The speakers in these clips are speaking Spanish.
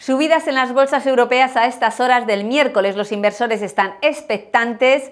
Subidas en las bolsas europeas a estas horas del miércoles. Los inversores están expectantes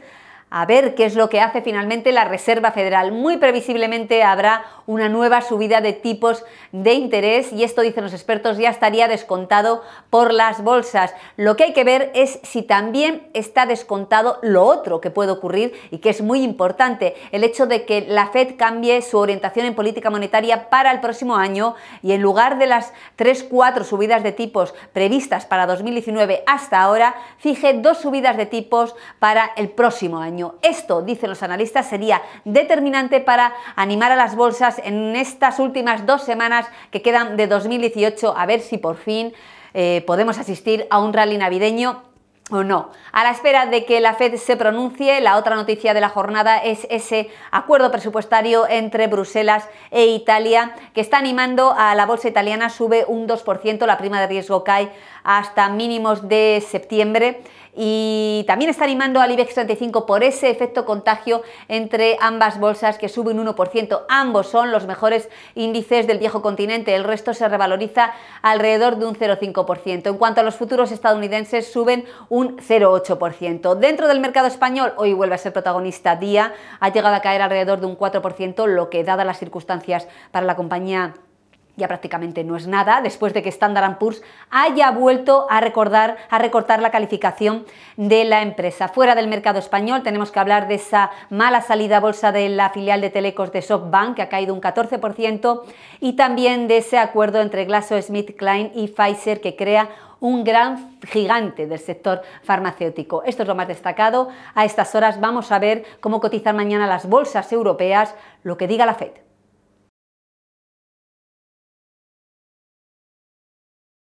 a ver qué es lo que hace finalmente la Reserva Federal. Muy previsiblemente habrá una nueva subida de tipos de interés y esto, dicen los expertos, ya estaría descontado por las bolsas. Lo que hay que ver es si también está descontado lo otro que puede ocurrir y que es muy importante, el hecho de que la Fed cambie su orientación en política monetaria para el próximo año y en lugar de las 3-4 subidas de tipos previstas para 2019 hasta ahora, fije dos subidas de tipos para el próximo año. Esto, dicen los analistas, sería determinante para animar a las bolsas en estas últimas dos semanas que quedan de 2018 a ver si por fin eh, podemos asistir a un rally navideño o no. A la espera de que la Fed se pronuncie, la otra noticia de la jornada es ese acuerdo presupuestario entre Bruselas e Italia que está animando a la bolsa italiana, sube un 2%, la prima de riesgo cae hasta mínimos de septiembre y también está animando al IBEX 35 por ese efecto contagio entre ambas bolsas que suben un 1%. Ambos son los mejores índices del viejo continente, el resto se revaloriza alrededor de un 0,5%. En cuanto a los futuros estadounidenses, suben un 0,8%. Dentro del mercado español, hoy vuelve a ser protagonista Día, ha llegado a caer alrededor de un 4%, lo que, dadas las circunstancias para la compañía ya prácticamente no es nada, después de que Standard Poor's haya vuelto a, recordar, a recortar la calificación de la empresa. Fuera del mercado español tenemos que hablar de esa mala salida bolsa de la filial de Telecos de SoftBank, que ha caído un 14%, y también de ese acuerdo entre Smith Klein y Pfizer que crea un gran gigante del sector farmacéutico. Esto es lo más destacado. A estas horas vamos a ver cómo cotizar mañana las bolsas europeas, lo que diga la Fed.